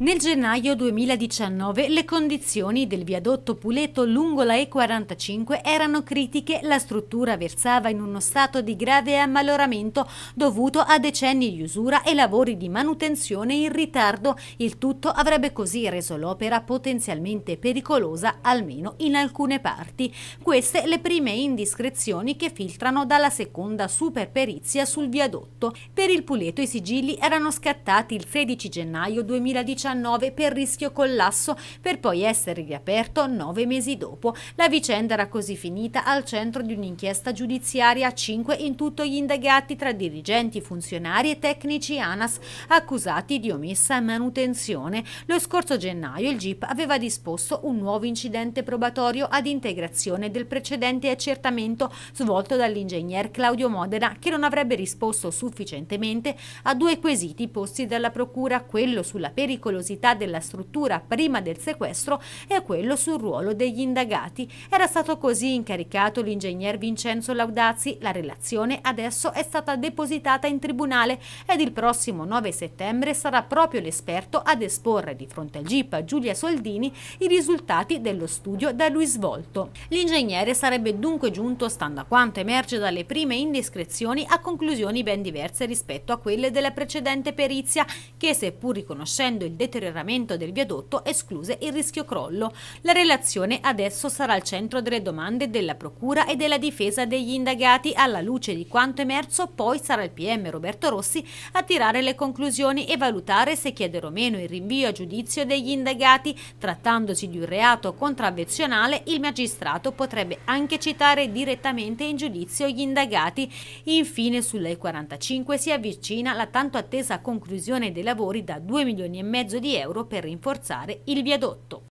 Nel gennaio 2019 le condizioni del viadotto Puleto lungo la E45 erano critiche, la struttura versava in uno stato di grave ammaloramento dovuto a decenni di usura e lavori di manutenzione in ritardo. Il tutto avrebbe così reso l'opera potenzialmente pericolosa, almeno in alcune parti. Queste le prime indiscrezioni che filtrano dalla seconda superperizia sul viadotto. Per il Puleto i sigilli erano scattati il 16 gennaio 2019 per rischio collasso, per poi essere riaperto nove mesi dopo. La vicenda era così finita al centro di un'inchiesta giudiziaria cinque in tutto gli indagati tra dirigenti, funzionari e tecnici ANAS accusati di omessa manutenzione. Lo scorso gennaio il GIP aveva disposto un nuovo incidente probatorio ad integrazione del precedente accertamento svolto dall'ingegner Claudio Modena che non avrebbe risposto sufficientemente a due quesiti posti dalla Procura, quello sulla pericolosità pericolosità della struttura prima del sequestro e quello sul ruolo degli indagati. Era stato così incaricato l'ingegner Vincenzo Laudazzi. La relazione adesso è stata depositata in tribunale ed il prossimo 9 settembre sarà proprio l'esperto ad esporre di fronte al GIP Giulia Soldini i risultati dello studio da lui svolto. L'ingegnere sarebbe dunque giunto, stando a quanto emerge dalle prime indiscrezioni, a conclusioni ben diverse rispetto a quelle della precedente perizia che, seppur riconoscendo il dettaglio, deterioramento del viadotto, escluse il rischio crollo. La relazione adesso sarà al centro delle domande della Procura e della difesa degli indagati. Alla luce di quanto emerso, poi sarà il PM Roberto Rossi a tirare le conclusioni e valutare se chiedere o meno il rinvio a giudizio degli indagati. Trattandosi di un reato contravvenzionale, il magistrato potrebbe anche citare direttamente in giudizio gli indagati. Infine, sulle 45 si avvicina la tanto attesa conclusione dei lavori da 2 milioni e mezzo di euro per rinforzare il viadotto.